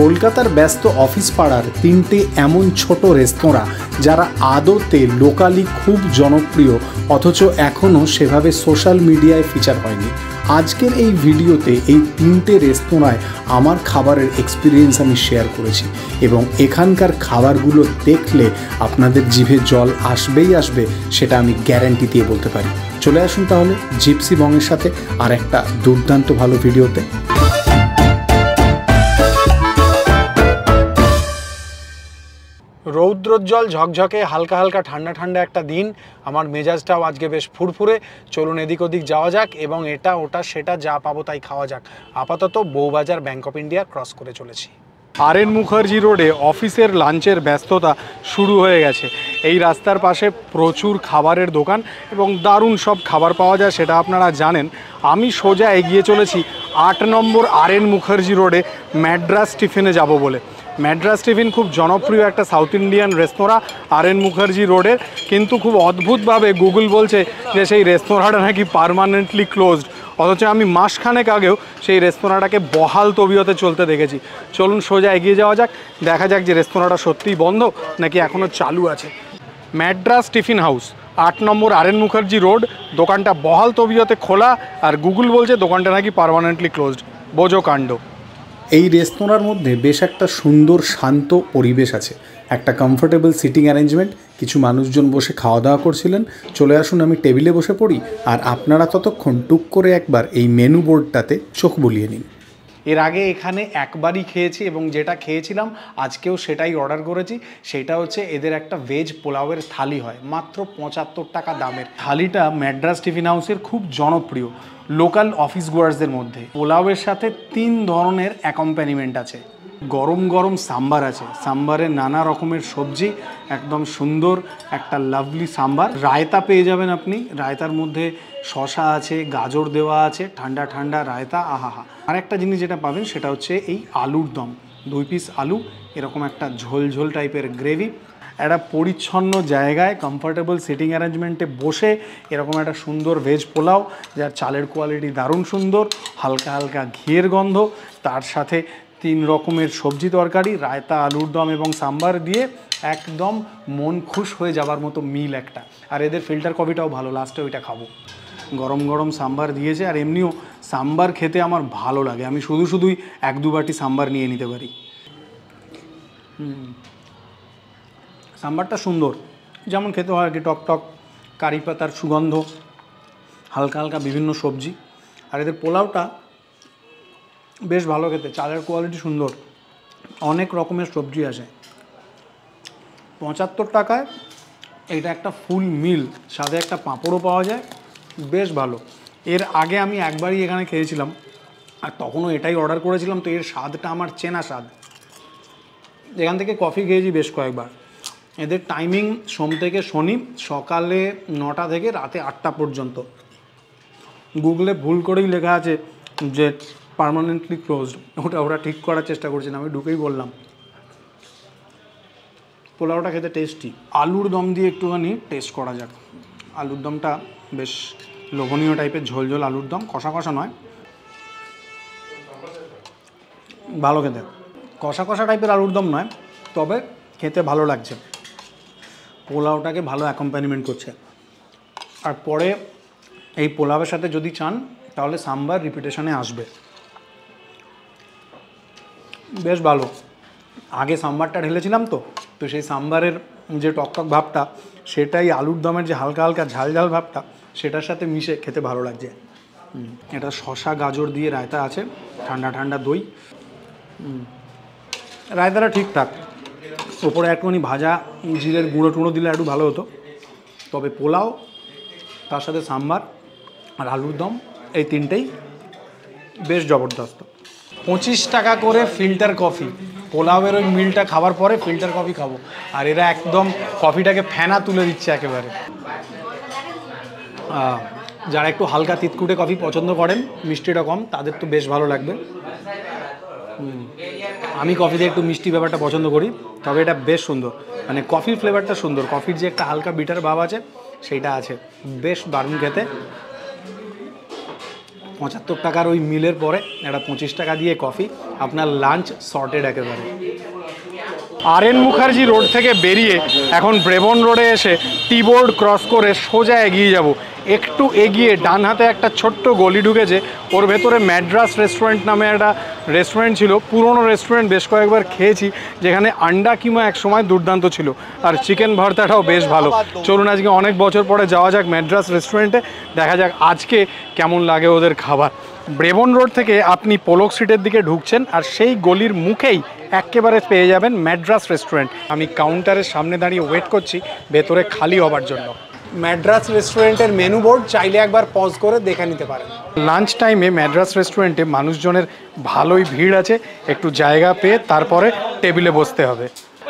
কলকাতার ব্যস্ত অফিস পাড়ার তিনটে এমন ছোট রেস্তোরাঁ যারা আদতে লোকালি খুব জনপ্রিয় অথচ এখনও সেভাবে সোশ্যাল মিডিয়ায় ফিচার হয়নি আজকের এই ভিডিওতে এই তিনটে রেস্তোরাঁয় আমার খাবারের এক্সপিরিয়েন্স আমি শেয়ার করেছি এবং এখানকার খাবারগুলো দেখলে আপনাদের জিভে জল আসবেই আসবে সেটা আমি গ্যারান্টি দিয়ে বলতে পারি চলে আসুন তাহলে জিপসি বংয়ের সাথে আর একটা দুর্দান্ত ভালো ভিডিওতে রৌদ্রোজ্জ্বল ঝকঝকে হালকা হালকা ঠান্ডা ঠান্ডা একটা দিন আমার মেজাজটাও আজকে বেশ ফুরফুরে চলুন এদিক ওদিক যাওয়া যাক এবং এটা ওটা সেটা যা পাবো তাই খাওয়া যাক আপাতত Bowbazar bank of India cross করে চলেছি আর এন মুখার্জি রোডে অফিসের লাঞ্চের ব্যস্ততা শুরু হয়ে গেছে এই রাস্তার পাশে প্রচুর খাবারের দোকান এবং দারুণ সব খাবার পাওয়া যায় সেটা আপনারা জানেন আমি সোজা এগিয়ে চলেছি আট নম্বর আর এন মুখার্জি রোডে ম্যাড্রাস টিফিনে যাব বলে ম্যাড্রাস টিফিন খুব জনপ্রিয় একটা সাউথ ইন্ডিয়ান রেস্তোরাঁ আর এন মুখার্জি রোডের কিন্তু খুব অদ্ভুতভাবে গুগল বলছে যে সেই রেস্তোরাঁটা নাকি পারমানেন্টলি ক্লোজড অথচ আমি মাসখানেক আগেও সেই রেস্তোরাঁটাকে বহাল তবিয়তে চলতে দেখেছি চলুন সোজা এগিয়ে যাওয়া যাক দেখা যাক যে রেস্তোরাঁটা সত্যিই বন্ধ নাকি এখনও চালু আছে ম্যাড্রাস টিফিন হাউস আট নম্বর আর এন মুখার্জি রোড দোকানটা বহাল তবিয়তে খোলা আর গুগল বলছে দোকানটা নাকি পারমানেন্টলি ক্লোজড বোঝো কাণ্ড এই রেস্তোরাঁর মধ্যে বেশ একটা সুন্দর শান্ত পরিবেশ আছে একটা কমফোর্টেবল সিটিং অ্যারেঞ্জমেন্ট কিছু মানুষজন বসে খাওয়া দাওয়া করছিলেন চলে আসুন আমি টেবিলে বসে পড়ি আর আপনারা ততক্ষণ টুক করে একবার এই মেনু বোর্ডটাতে চোখ বুলিয়ে নিন এর আগে এখানে একবারই খেয়েছি এবং যেটা খেয়েছিলাম আজকেও সেটাই অর্ডার করেছি সেটা হচ্ছে এদের একটা ভেজ পোলাওয়ের থালি হয় মাত্র পঁচাত্তর টাকা দামের থালিটা ম্যাড্রাস টিফিন হাউসের খুব জনপ্রিয় লোকাল অফিস গোয়ার্সদের মধ্যে পোলাওয়ের সাথে তিন ধরনের অ্যাকম্প্যানিমেন্ট আছে গরম গরম সাম্বার আছে সাম্বারে নানা রকমের সবজি একদম সুন্দর একটা লাভলি সাম্বার রায়তা পেয়ে যাবেন আপনি রায়তার মধ্যে শশা আছে গাজর দেওয়া আছে ঠান্ডা ঠান্ডা রায়তা আহাহা আর একটা জিনিস যেটা পাবেন সেটা হচ্ছে এই আলুর দম দুই পিস আলু এরকম একটা ঝোল ঝোল টাইপের গ্রেভি একটা পরিচ্ছন্ন জায়গায় কমফর্টেবল সিটিং অ্যারেঞ্জমেন্টে বসে এরকম একটা সুন্দর ভেজ পোলাও যার চালের কোয়ালিটি দারুণ সুন্দর হালকা হালকা ঘিয়ের গন্ধ তার সাথে তিন রকমের সবজি তরকারি রায়তা আলুর দম এবং সাম্বার দিয়ে একদম মন খুশ হয়ে যাবার মতো মিল একটা আর এদের ফিল্টার কফিটাও ভালো লাস্টে ওইটা খাবো গরম গরম সাম্বার দিয়েছে আর এমনিও সাম্বার খেতে আমার ভালো লাগে আমি শুধু শুধুই এক দু বাটি সাম্বার নিয়ে নিতে পারি সাম্বারটা সুন্দর যেমন খেতে হয় আর কি টক টক কারি পাতার সুগন্ধ হালকা হালকা বিভিন্ন সবজি আর এদের পোলাওটা বেশ ভালো খেতে চালের কোয়ালিটি সুন্দর অনেক রকমের সবজি আসে পঁচাত্তর টাকায় এটা একটা ফুল মিল সাথে একটা পাঁপড়ও পাওয়া যায় বেশ ভালো এর আগে আমি একবারই এখানে খেয়েছিলাম আর তখনও এটাই অর্ডার করেছিলাম তো এর স্বাদটা আমার চেনা স্বাদ এখান থেকে কফি খেয়েছি বেশ কয়েকবার এদের টাইমিং সোম থেকে শনি সকালে নটা থেকে রাতে আটটা পর্যন্ত গুগলে ভুল করেই লেখা আছে যে পারমানেন্টলি ক্লোজড ওটা ওরা ঠিক করার চেষ্টা করছে না আমি ঢুকেই বললাম পোলাওটা খেতে টেস্টি আলুর দম দিয়ে একটুখানি টেস্ট করা যাক আলুর দমটা বেশ লোভনীয় টাইপের ঝোলঝোল আলুর দম কষা কষা নয় ভালো খেতে কষা কষা টাইপের আলুর দম নয় তবে খেতে ভালো লাগছে পোলাওটাকে ভালো অ্যাকম্প্যানিমেন্ট করছে আর পরে এই পোলাওয়ের সাথে যদি চান তাহলে সাম্বার রিপিটেশনে আসবে বেশ ভালো আগে সাম্বারটা ঢেলেছিলাম তো তো সেই সাম্বারের যে টকটক ভাবটা সেটাই আলুর দমের যে হালকা হালকা ঝাল ঝাল ভাবটা সেটার সাথে মিশে খেতে ভালো লাগছে এটা শশা গাজর দিয়ে রায়তা আছে ঠান্ডা ঠান্ডা দই রায়তাটা ঠিকঠাক ওপরে একটুখানি ভাজা জিরের গুঁড়ো টুঁড়ো দিলে একটু ভালো হতো তবে পোলাও তার সাথে সাম্বার আর আলুর দম এই তিনটেই বেশ জবরদস্ত পঁচিশ টাকা করে ফিল্টার কফি পোলাওয়ের ওই মিলটা খাওয়ার পরে ফিল্টার কফি খাবো আর এরা একদম কফিটাকে ফেনা তুলে দিচ্ছে একেবারে যারা একটু হালকা তিতকুটে কফি পছন্দ করেন মিষ্টিটা কম তাদের তো বেশ ভালো লাগবে আমি কফিতে একটু মিষ্টি ব্যাপারটা পছন্দ করি তবে এটা বেশ সুন্দর মানে কফির ফ্লেভারটা সুন্দর কফির যে একটা হালকা বিটার ভাব আছে সেইটা আছে বেশ দারুণ খেতে পঁচাত্তর টাকার ওই মিলের পরে একটা পঁচিশ টাকা দিয়ে কফি আপনার লাঞ্চ শর্টেড একেবারে আর এন মুখার্জি রোড থেকে বেরিয়ে এখন ব্রেবন রোডে এসে টি বোর্ড ক্রস করে সোজা এগিয়ে যাব একটু এগিয়ে ডান হাতে একটা ছোট্ট গলি ঢুকেছে ওর ভেতরে ম্যাড্রাস রেস্টুরেন্ট নামে একটা রেস্টুরেন্ট ছিল পুরনো রেস্টুরেন্ট বেশ কয়েকবার খেয়েছি যেখানে আন্ডা কিমা এক সময় দুর্দান্ত ছিল আর চিকেন ভর্তাটাও বেশ ভালো চলুন আজকে অনেক বছর পরে যাওয়া যাক ম্যাড্রাস রেস্টুরেন্টে দেখা যাক আজকে কেমন লাগে ওদের খাবার ব্রেবন রোড থেকে আপনি পোলক স্ট্রিটের দিকে ঢুকছেন আর সেই গলির মুখেই একেবারে পেয়ে যাবেন ম্যাড্রাস রেস্টুরেন্ট আমি কাউন্টারের সামনে দাঁড়িয়ে ওয়েট করছি ভেতরে খালি হবার জন্য ম্যাড্রাস রেস্টুরেন্টের মেনু বোর্ড চাইলে একবার পজ করে দেখে নিতে পারেন লাঞ্চ টাইমে ম্যাড্রাস রেস্টুরেন্টে মানুষজনের ভালোই ভিড় আছে একটু জায়গা পেয়ে তারপরে টেবিলে বসতে হবে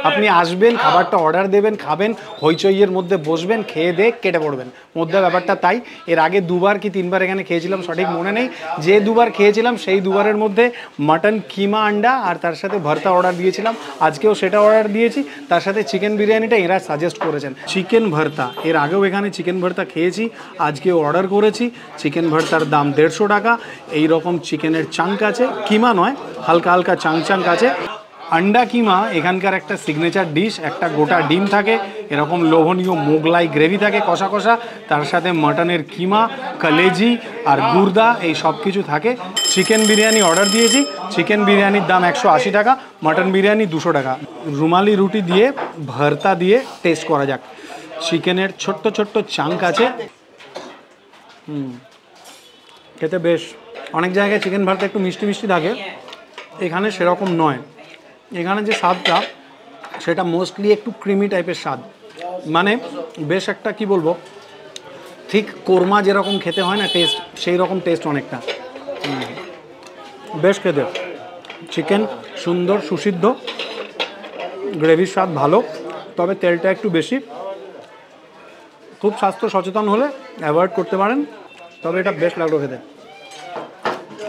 আপনি আসবেন খাবারটা অর্ডার দেবেন খাবেন হইচইয়ের মধ্যে বসবেন খেয়ে দে কেটে পড়বেন মধ্যে ব্যাপারটা তাই এর আগে দুবার কি তিনবার এখানে খেয়েছিলাম সঠিক মনে নেই যে দুবার খেয়েছিলাম সেই দুবারের মধ্যে মাটন কিমা আন্ডা আর তার সাথে ভর্তা অর্ডার দিয়েছিলাম আজকেও সেটা অর্ডার দিয়েছি তার সাথে চিকেন বিরিয়ানিটা এরা সাজেস্ট করেছেন চিকেন ভর্তা এর আগেও এখানে চিকেন ভর্তা খেয়েছি আজকেও অর্ডার করেছি চিকেন ভর্তার দাম দেড়শো টাকা এই রকম চিকেনের চাঙ্ক আছে কিমা নয় হালকা হালকা চাং চাঙ্ক আছে আন্ডা কিমা এখানকার একটা সিগনেচার ডিশ একটা গোটা ডিম থাকে এরকম লোভনীয় মোগলাই গ্রেভি থাকে কষা কষা তার সাথে মটনের কিমা কলেজি আর গুর্দা এই সব কিছু থাকে চিকেন বিরিয়ানি অর্ডার দিয়েছি চিকেন বিরিয়ানির দাম একশো আশি টাকা মটন বিরিয়ানি দুশো টাকা রুমালি রুটি দিয়ে ভর্তা দিয়ে টেস্ট করা যাক চিকেনের ছোট্ট ছোট্ট চাঙ্ক আছে হুম খেতে বেশ অনেক জায়গায় চিকেন ভর্তা একটু মিষ্টি মিষ্টি থাকে এখানে সেরকম নয় এখানে যে স্বাদটা সেটা মোস্টলি একটু ক্রিমি টাইপের স্বাদ মানে বেশ একটা কি বলবো ঠিক কোরমা যেরকম খেতে হয় না টেস্ট সেই রকম টেস্ট অনেকটা বেশ খেতে চিকেন সুন্দর সুসিদ্ধ গ্রেভির স্বাদ ভালো তবে তেলটা একটু বেশি খুব স্বাস্থ্য সচেতন হলে অ্যাভয়েড করতে পারেন তবে এটা বেশ লাগলো খেতে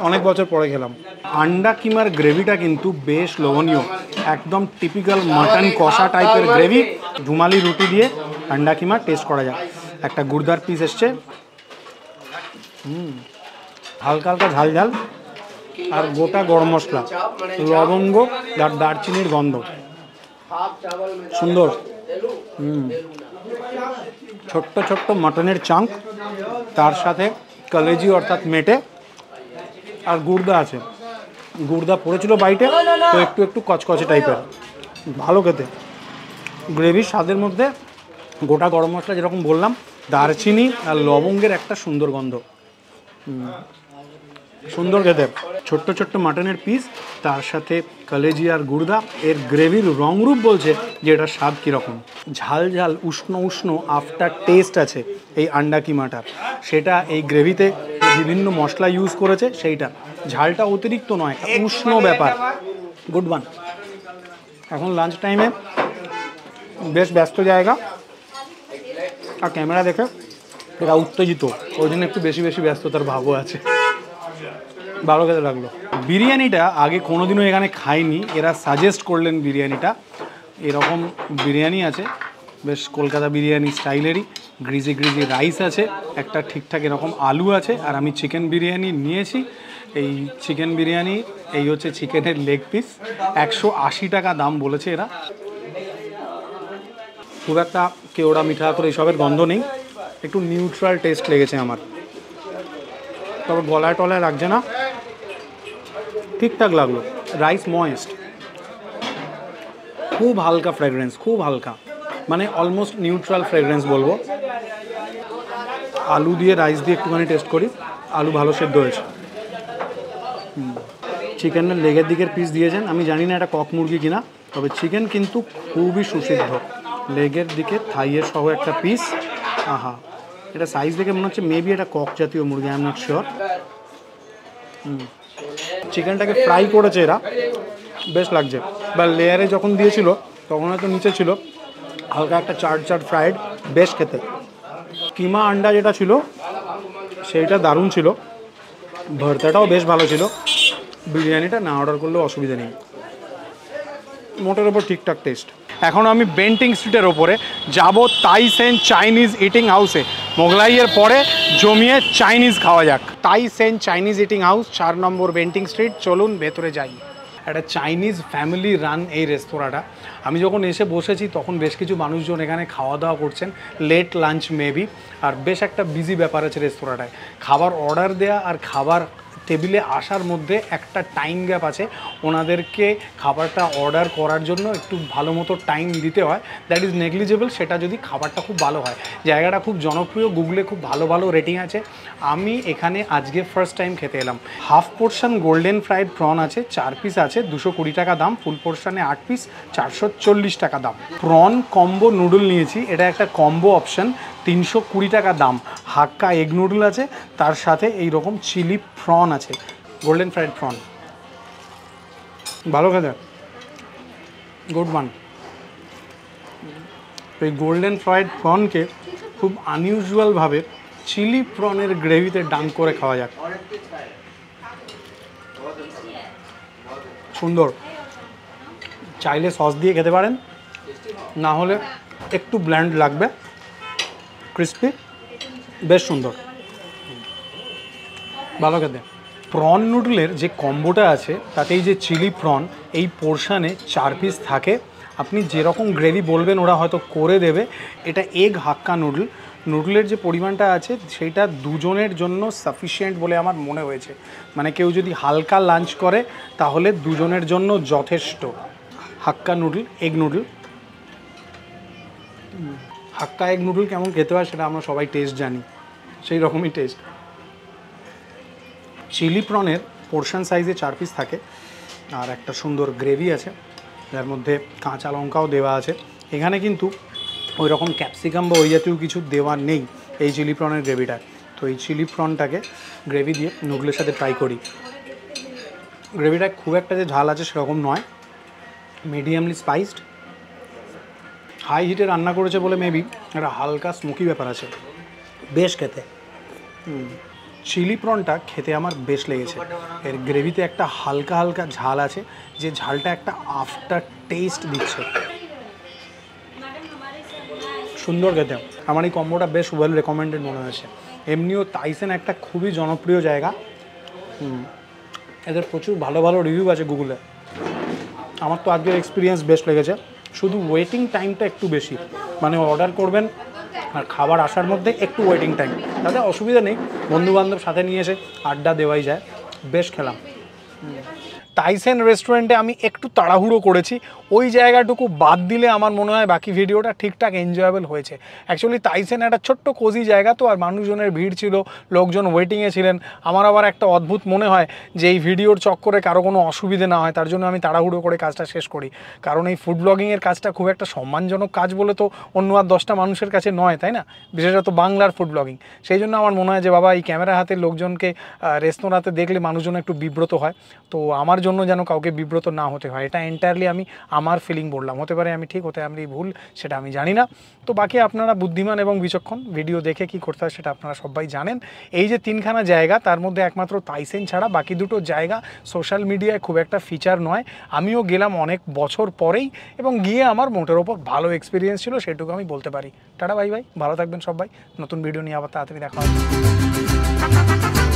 অনেক বছর পরে খেলাম আন্ডা কিমার গ্রেভিটা কিন্তু বেশ লোভনীয় একদম টিপিক্যাল মাটন কষা টাইপের গ্রেভি ধুমালি রুটি দিয়ে আন্ডা কিমা টেস্ট করা যায় একটা গুড়দার পিস এসছে হুম হালকা হালকা ঝাল ঝাল আর গোটা গরম মশলা লবঙ্গ আর দারচিনির গন্ধ সুন্দর হুম ছোট্ট ছোট্ট মাটনের চাঙ্ক তার সাথে কলেজি অর্থাৎ মেটে আর গুড়দা আছে গুড়দা পড়েছিল বাইটে তো একটু একটু কচকচে টাইপের ভালো খেতে গ্রেভির স্বাদের মধ্যে গোটা গরম মশলা যেরকম বললাম দারচিনি আর লবঙ্গের একটা সুন্দর গন্ধ সুন্দর খেতে ছোট্ট ছোট্ট মাটনের পিস তার সাথে কলেজি আর গুড়দা এর গ্রেভির রংরূপ বলছে যে এটার স্বাদ কীরকম ঝাল ঝাল উষ্ণ উষ্ণ আফটার টেস্ট আছে এই আন্ডা কিমাটার সেটা এই গ্রেভিতে বিভিন্ন মশলা ইউজ করেছে সেইটা ঝালটা অতিরিক্ত নয় উষ্ণ মানে ব্যাপার গুড ওয়ান এখন লাঞ্চ টাইমে বেশ ব্যস্ত জায়গা আর ক্যামেরা দেখে এরা উত্তেজিত ওই জন্য একটু বেশি বেশি ব্যস্ততার ভাবও আছে ভালো খেতে লাগলো বিরিয়ানিটা আগে কোনোদিনও এখানে খাইনি এরা সাজেস্ট করলেন বিরিয়ানিটা এরকম বিরিয়ানি আছে বেশ কলকাতা বিরিয়ানি স্টাইলেরই গ্রিজি গ্রিজি রাইস আছে একটা ঠিকঠাক এরকম আলু আছে আর আমি চিকেন বিরিয়ানি নিয়েছি এই চিকেন বিরিয়ানি এই হচ্ছে চিকেনের লেগ পিস একশো আশি টাকা দাম বলেছে এরা খুব একটা কেওড়া মিঠা করে এসবের গন্ধ নেই একটু নিউট্রাল টেস্ট লেগেছে আমার তবে গলায় টলায় লাগছে না ঠিকঠাক লাগলো রাইস ময়েস্ট খুব হালকা ফ্রেগরেন্স খুব হালকা মানে অলমোস্ট নিউট্রাল ফ্রেগরেন্স বলবো আলু দিয়ে রাইস দিয়ে একটুখানি টেস্ট করি আলু ভালো সেদ্ধ হয়েছে চিকেনের লেগের দিকের পিস দিয়েছেন আমি জানি না এটা কক মুরগি কিনা তবে চিকেন কিন্তু খুবই সুসিদ্ধ লেগের দিকে থাইয়ের সহ একটা পিস আহা এটা সাইজ দেখে মনে হচ্ছে মেবি এটা কক জাতীয় মুরগি আই এম নট শিওর চিকেনটাকে ফ্রাই করেছে এরা বেশ লাগছে বা লেয়ারে যখন দিয়েছিল তখন হয়তো নিচে ছিল হালকা একটা চার চার ফ্রাইড বেশ খেতে কিমা আন্ডা যেটা ছিল সেইটা দারুণ ছিল ভর্তাটাও বেশ ভালো ছিল বিরিয়ানিটা না অর্ডার করলেও অসুবিধা নেই মোটের ওপর ঠিকঠাক টেস্ট এখন আমি বেন্টিং স্ট্রিটের ওপরে যাব তাইসেন চাইনিজ ইটিং হাউসে মোগলাইয়ের পরে জমিয়ে চাইনিজ খাওয়া যাক তাইসেন চাইনিজ ইটিং হাউস চার নম্বর বেন্টিং স্ট্রিট চলুন ভেতরে যাই একটা চাইনিজ ফ্যামিলি রান এই রেস্তোরাঁটা আমি যখন এসে বসেছি তখন বেশ কিছু মানুষজন এখানে খাওয়া দাওয়া করছেন লেট লাঞ্চ মেবি আর বেশ একটা বিজি ব্যাপার আছে রেস্তোরাঁটায় খাবার অর্ডার দেয়া আর খাবার টেবিলে আসার মধ্যে একটা টাইম গ্যাপ আছে ওনাদেরকে খাবারটা অর্ডার করার জন্য একটু ভালো মতো টাইম দিতে হয় দ্যাট ইজ নেগলিজেবল সেটা যদি খাবারটা খুব ভালো হয় জায়গাটা খুব জনপ্রিয় গুগলে খুব ভালো ভালো রেটিং আছে আমি এখানে আজকে ফার্স্ট টাইম খেতে এলাম half portion golden fried prawn আছে চার পিস আছে দুশো কুড়ি টাকা দাম ফুল পোর্শনে আট পিস চারশো টাকা দাম প্রন কম্বো নুডল নিয়েছি এটা একটা কম্বো অপশন তিনশো কুড়ি টাকা দাম হাক্কা এগ নুডল আছে তার সাথে এই রকম চিলি প্রন আছে গোল্ডেন ফ্রাইড প্রন ভালো খেতে গুড ওয়ান এই গোল্ডেন ফ্রাইড ফ্রনকে খুব আনইউজুয়ালভাবে চিলি ফ্রনের গ্রেভিতে ডান করে খাওয়া যাক সুন্দর চাইলে সস দিয়ে খেতে পারেন না হলে একটু ব্ল্যান্ড লাগবে ক্রিস্পি বেশ সুন্দর ভালো খেতে প্রন নুডলের যে কম্বোটা আছে তাতেই যে চিলি প্রন এই পোর্শানে চার পিস থাকে আপনি যেরকম গ্রেভি বলবেন ওরা হয়তো করে দেবে এটা এগ হাক্কা নুডল নুডলের যে পরিমাণটা আছে সেটা দুজনের জন্য সাফিসিয়েন্ট বলে আমার মনে হয়েছে মানে কেউ যদি হালকা লাঞ্চ করে তাহলে দুজনের জন্য যথেষ্ট Hakka noodle egg noodle Hakka egg noodle কেমন খেতে হয় সেটা আমরা সবাই টেস্ট জানি সেই রকমই টেস্ট চিলি প্রনের পোর্শন সাইজে চার পিস থাকে আর একটা সুন্দর গ্রেভি আছে যার মধ্যে কাঁচা লঙ্কাও দেওয়া আছে এখানে কিন্তু ওই রকম ক্যাপসিকাম বা ওই জাতীয় কিছু দেওয়া নেই এই চিলি প্রনের গ্রেভিটা তো এই চিলি প্রনটাকে গ্রেভি দিয়ে নুডলের সাথে ট্রাই করি গ্রেভিটা খুব একটা যে ঝাল আছে সেরকম নয় মিডিয়ামলি স্পাইসড হাই হিটে রান্না করেছে বলে মেবি একটা হালকা স্মোকি ব্যাপার আছে বেশ খেতে চিলি প্রনটা খেতে আমার বেশ লেগেছে এর গ্রেভিতে একটা হালকা হালকা ঝাল আছে যে ঝালটা একটা আফটার টেস্ট দিচ্ছে সুন্দর খেতে আমার এই কম্বোটা বেশ ওয়েল রেকমেন্ডেড মনে হয়েছে এমনিও তাইসেন একটা খুবই জনপ্রিয় জায়গা এদের প্রচুর ভালো ভালো রিভিউ আছে গুগলে আমার তো আজকের এক্সপিরিয়েন্স বেস্ট লেগেছে শুধু ওয়েটিং টাইমটা একটু বেশি মানে অর্ডার করবেন আর খাবার আসার মধ্যে একটু ওয়েটিং টাইম তাতে অসুবিধা নেই বন্ধুবান্ধব সাথে নিয়ে এসে আড্ডা দেওয়াই যায় বেশ খেলাম টাইসেন রেস্টুরেন্টে আমি একটু তাড়াহুড়ো করেছি ওই জায়গাটুকু বাদ দিলে আমার মনে হয় বাকি ভিডিওটা ঠিকঠাক এনজয়েবল হয়েছে অ্যাকচুয়ালি তাইসেন একটা ছোট্ট কোজি জায়গা তো আর মানুষজনের ভিড় ছিল লোকজন ওয়েটিংয়ে ছিলেন আমার আবার একটা অদ্ভুত মনে হয় যে এই ভিডিওর চক্করে কারো কোনো অসুবিধে না হয় তার জন্য আমি তাড়াহুড়ো করে কাজটা শেষ করি কারণ এই ফুড ব্লগিংয়ের কাজটা খুব একটা সম্মানজনক কাজ বলে তো অন্য আর দশটা মানুষের কাছে নয় তাই না বিশেষত বাংলার ফুড ব্লগিং সেই জন্য আমার মনে হয় যে বাবা এই ক্যামেরা হাতে লোকজনকে রেস্তোরাঁতে দেখলে মানুষজন একটু বিব্রত হয় তো আমার জন্য যেন কাউকে বিব্রত না হতে হয় এটা এন্টায়ারলি আমি আমার ফিলিং বললাম হতে পারে আমি ঠিক হতে আমি ভুল সেটা আমি জানি না তো বাকি আপনারা বুদ্ধিমান এবং বিচক্ষণ ভিডিও দেখে কি করতে হয় সেটা আপনারা সবাই জানেন এই যে তিনখানা জায়গা তার মধ্যে একমাত্র তাইসেন ছাড়া বাকি দুটো জায়গা সোশ্যাল মিডিয়ায় খুব একটা ফিচার নয় আমিও গেলাম অনেক বছর পরেই এবং গিয়ে আমার মোটের ওপর ভালো এক্সপিরিয়েন্স ছিল সেটুকু আমি বলতে পারি টাটা ভাই ভাই ভালো থাকবেন সবাই নতুন ভিডিও নিয়ে আবার তাড়াতাড়ি দেখা হবে